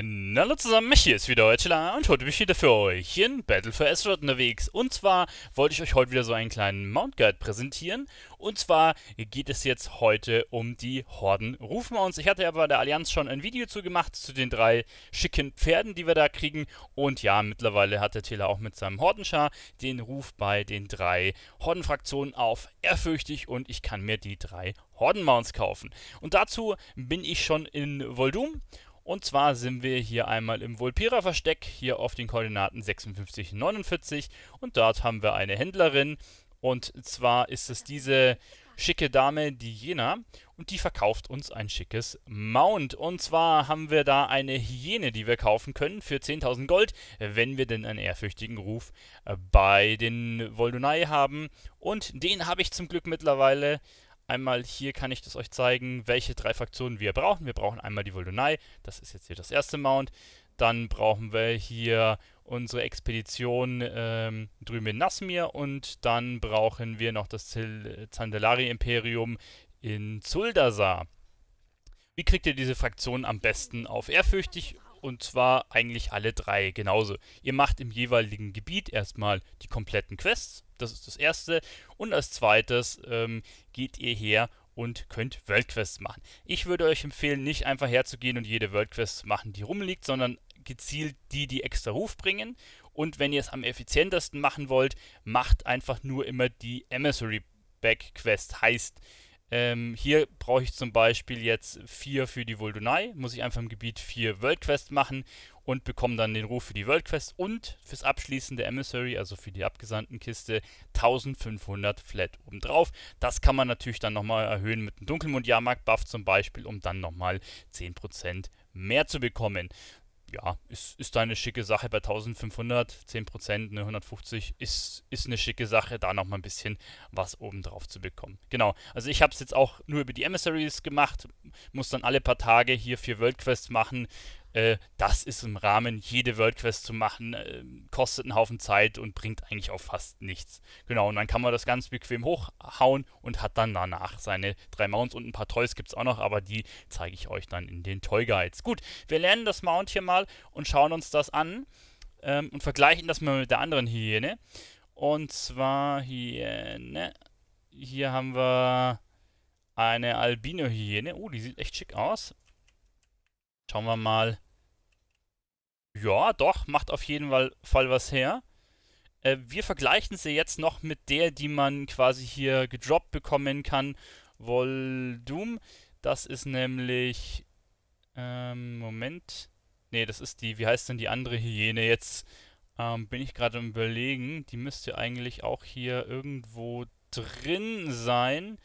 Hallo zusammen, mich hier ist wieder euer Heuchela und heute bin ich wieder für euch in Battle for Azeroth unterwegs. Und zwar wollte ich euch heute wieder so einen kleinen Mount Guide präsentieren. Und zwar geht es jetzt heute um die Horden Rufmounts. Ich hatte ja bei der Allianz schon ein Video zu gemacht, zu den drei schicken Pferden, die wir da kriegen. Und ja, mittlerweile hat der Taylor auch mit seinem Hordenschar den Ruf bei den drei Hordenfraktionen auf ehrfürchtig und ich kann mir die drei Horden Mounts kaufen. Und dazu bin ich schon in Voldum und zwar sind wir hier einmal im Volpera-Versteck, hier auf den Koordinaten 56, 49. Und dort haben wir eine Händlerin. Und zwar ist es diese schicke Dame, die Jena. Und die verkauft uns ein schickes Mount. Und zwar haben wir da eine Hyäne, die wir kaufen können für 10.000 Gold, wenn wir denn einen ehrfürchtigen Ruf äh, bei den Voldunai haben. Und den habe ich zum Glück mittlerweile. Einmal hier kann ich das euch zeigen, welche drei Fraktionen wir brauchen. Wir brauchen einmal die Voldonai, das ist jetzt hier das erste Mount. Dann brauchen wir hier unsere Expedition ähm, drüben in Nasmir und dann brauchen wir noch das Zandelari-Imperium in Zuldasar. Wie kriegt ihr diese Fraktion am besten auf? Ehrfürchtig und zwar eigentlich alle drei genauso. Ihr macht im jeweiligen Gebiet erstmal die kompletten Quests. Das ist das erste. Und als zweites ähm, geht ihr her und könnt Worldquests machen. Ich würde euch empfehlen, nicht einfach herzugehen und jede Worldquest zu machen, die rumliegt, sondern gezielt die, die extra Ruf bringen. Und wenn ihr es am effizientesten machen wollt, macht einfach nur immer die Emissary Back Quest. Heißt, ähm, hier brauche ich zum Beispiel jetzt 4 für die Voldunai, muss ich einfach im Gebiet 4 Worldquests machen und bekomme dann den Ruf für die Worldquest und fürs Abschließen der Emissary, also für die abgesandten Kiste, 1500 Flat obendrauf. Das kann man natürlich dann nochmal erhöhen mit einem Dunkelmond-Jahrmarkt-Buff zum Beispiel, um dann nochmal 10% mehr zu bekommen ja, ist, ist da eine schicke Sache bei 1500, 10 Prozent, ne, 150 ist, ist eine schicke Sache, da nochmal ein bisschen was obendrauf zu bekommen. Genau, also ich habe es jetzt auch nur über die Emissaries gemacht, muss dann alle paar Tage hier vier World Quests machen, äh, das ist im Rahmen, jede World Quest zu machen, äh, kostet einen Haufen Zeit und bringt eigentlich auch fast nichts. Genau, und dann kann man das ganz bequem hochhauen und hat dann danach seine drei Mounts und ein paar Toys gibt es auch noch, aber die zeige ich euch dann in den Toy Guides. Gut, wir lernen das Mount hier mal und schauen uns das an ähm, und vergleichen das mal mit der anderen Hyäne. Und zwar Hyäne. Hier haben wir eine Albino-Hyäne. Oh, die sieht echt schick aus. Schauen wir mal. Ja, doch, macht auf jeden Fall was her. Äh, wir vergleichen sie jetzt noch mit der, die man quasi hier gedroppt bekommen kann. Voldum. Das ist nämlich... Ähm, Moment. Ne, das ist die... Wie heißt denn die andere Hyäne jetzt? Ähm, bin ich gerade am überlegen. Die müsste eigentlich auch hier irgendwo drin sein.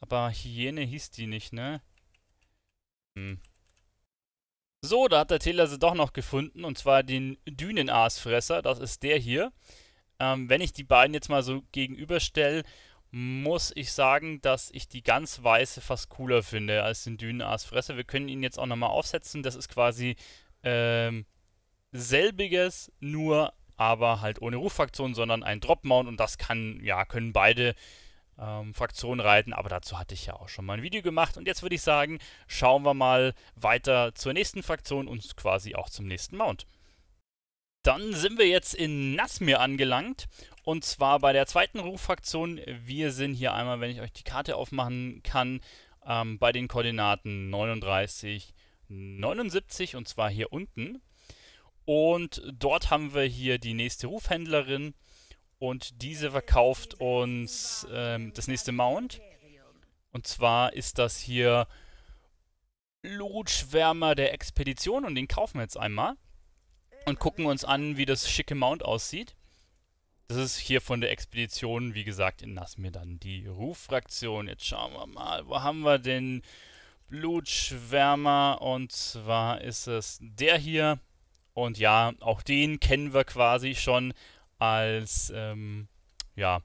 Aber Hyäne hieß die nicht, ne? Hm. So, da hat der Taylor sie doch noch gefunden, und zwar den Dünenaasfresser, das ist der hier. Ähm, wenn ich die beiden jetzt mal so gegenüberstelle, muss ich sagen, dass ich die ganz weiße fast cooler finde als den Dünenaasfresser. Wir können ihn jetzt auch nochmal aufsetzen, das ist quasi ähm, selbiges, nur aber halt ohne Ruffaktion, sondern ein Drop-Mount und das kann, ja, können beide ähm, Fraktion reiten, aber dazu hatte ich ja auch schon mal ein Video gemacht. Und jetzt würde ich sagen, schauen wir mal weiter zur nächsten Fraktion und quasi auch zum nächsten Mount. Dann sind wir jetzt in Nasmir angelangt und zwar bei der zweiten Ruffraktion. Wir sind hier einmal, wenn ich euch die Karte aufmachen kann, ähm, bei den Koordinaten 39, 79 und zwar hier unten. Und dort haben wir hier die nächste Rufhändlerin. Und diese verkauft uns ähm, das nächste Mount. Und zwar ist das hier Lotschwärmer der Expedition. Und den kaufen wir jetzt einmal. Und gucken uns an, wie das schicke Mount aussieht. Das ist hier von der Expedition, wie gesagt, in Nasmir dann die Ruffraktion. Jetzt schauen wir mal, wo haben wir den Blutschwärmer? Und zwar ist es der hier. Und ja, auch den kennen wir quasi schon als, ähm, ja,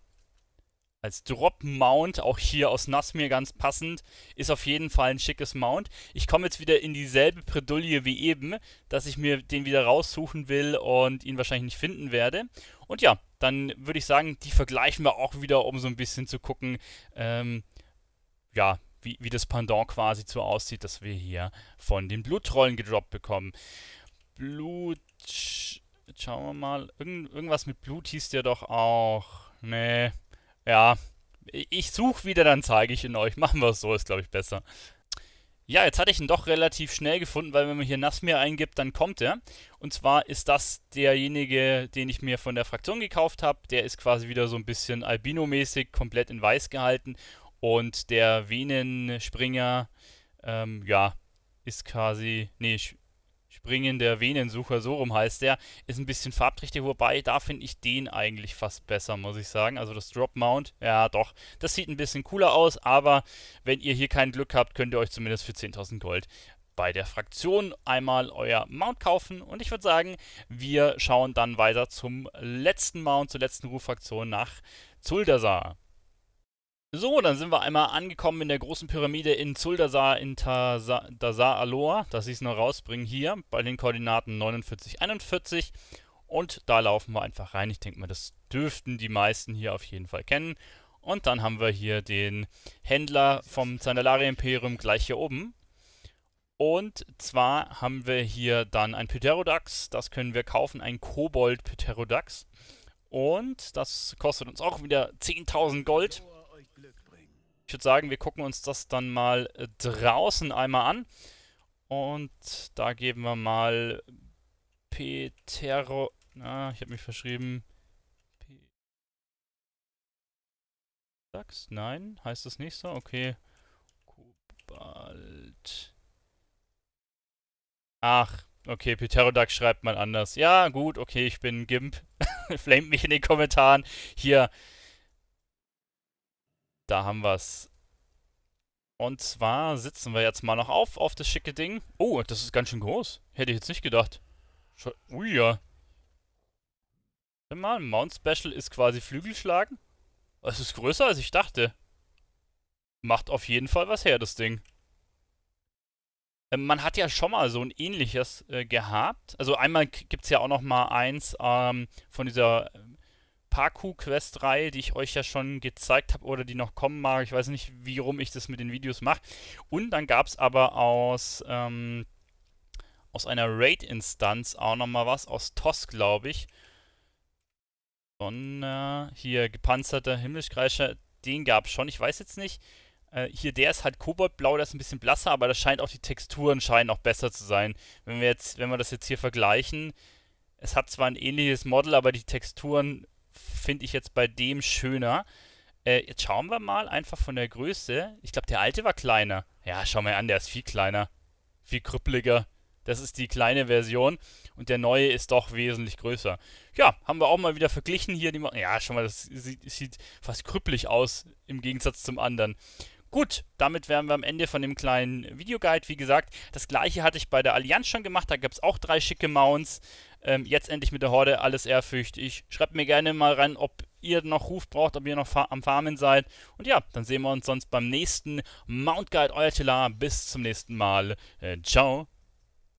als Drop-Mount, auch hier aus Nasmir ganz passend, ist auf jeden Fall ein schickes Mount. Ich komme jetzt wieder in dieselbe Predulie wie eben, dass ich mir den wieder raussuchen will und ihn wahrscheinlich nicht finden werde. Und ja, dann würde ich sagen, die vergleichen wir auch wieder, um so ein bisschen zu gucken, ähm, ja, wie, wie das Pendant quasi so aussieht, dass wir hier von den Blutrollen gedroppt bekommen. Blut... Jetzt schauen wir mal. Irgend, irgendwas mit Blut hieß der doch auch. Nee. Ja. Ich suche wieder, dann zeige ich ihn euch. Machen wir es so, ist glaube ich besser. Ja, jetzt hatte ich ihn doch relativ schnell gefunden, weil wenn man hier Nasmir eingibt, dann kommt er. Und zwar ist das derjenige, den ich mir von der Fraktion gekauft habe. Der ist quasi wieder so ein bisschen albino-mäßig, komplett in weiß gehalten. Und der Venenspringer, ähm, ja, ist quasi, nee, Springender Venensucher, so rum heißt der, ist ein bisschen farbträchtig, wobei da finde ich den eigentlich fast besser, muss ich sagen. Also das Drop Mount, ja doch, das sieht ein bisschen cooler aus, aber wenn ihr hier kein Glück habt, könnt ihr euch zumindest für 10.000 Gold bei der Fraktion einmal euer Mount kaufen. Und ich würde sagen, wir schauen dann weiter zum letzten Mount, zur letzten Ruffraktion nach Zuldasar. So, dann sind wir einmal angekommen in der großen Pyramide in Zuldasar in Dasar Aloha, dass ich es noch rausbringe, hier bei den Koordinaten 49, 41. Und da laufen wir einfach rein. Ich denke mal, das dürften die meisten hier auf jeden Fall kennen. Und dann haben wir hier den Händler vom Zandalari-Imperium gleich hier oben. Und zwar haben wir hier dann ein Pterodax, das können wir kaufen, ein Kobold Pterodax. Und das kostet uns auch wieder 10.000 Gold. Ich würde sagen, wir gucken uns das dann mal äh, draußen einmal an. Und da geben wir mal Petero... Na, ah, ich habe mich verschrieben. Sachs? Nein, heißt das nicht so? Okay. Kobalt. Ach, okay, Pterodax schreibt mal anders. Ja, gut, okay, ich bin Gimp. Flamet mich in den Kommentaren. Hier, da haben wir es. Und zwar sitzen wir jetzt mal noch auf, auf das schicke Ding. Oh, das ist ganz schön groß. Hätte ich jetzt nicht gedacht. Sch Ui, ja. Mal, Mount Special ist quasi Flügelschlagen. Es ist größer, als ich dachte. Macht auf jeden Fall was her, das Ding. Ähm, man hat ja schon mal so ein ähnliches äh, gehabt. Also einmal gibt es ja auch noch mal eins ähm, von dieser Parku-Quest-Reihe, die ich euch ja schon gezeigt habe oder die noch kommen mag. Ich weiß nicht, wie rum ich das mit den Videos mache. Und dann gab es aber aus, ähm, aus einer Raid-Instanz auch nochmal was, aus TOS, glaube ich. Donner, äh, hier gepanzerter Himmelskreischer, den gab es schon. Ich weiß jetzt nicht. Äh, hier, der ist halt koboldblau, der ist ein bisschen blasser, aber das scheint auch, die Texturen scheinen auch besser zu sein. Wenn wir jetzt, wenn wir das jetzt hier vergleichen, es hat zwar ein ähnliches Model, aber die Texturen finde ich jetzt bei dem schöner. Äh, jetzt schauen wir mal einfach von der Größe. Ich glaube, der alte war kleiner. Ja, schau mal an, der ist viel kleiner. Viel krüppeliger. Das ist die kleine Version und der neue ist doch wesentlich größer. Ja, haben wir auch mal wieder verglichen hier. Die ja, schau mal, das sieht, sieht fast krüppelig aus im Gegensatz zum anderen. Gut, damit wären wir am Ende von dem kleinen Videoguide. Wie gesagt, das gleiche hatte ich bei der Allianz schon gemacht. Da gab es auch drei schicke Mounts. Ähm, jetzt endlich mit der Horde, alles ehrfürchtig. Schreibt mir gerne mal rein, ob ihr noch Ruf braucht, ob ihr noch am Farmen seid. Und ja, dann sehen wir uns sonst beim nächsten Mount Guide. Euer Telar. Bis zum nächsten Mal. Äh, ciao.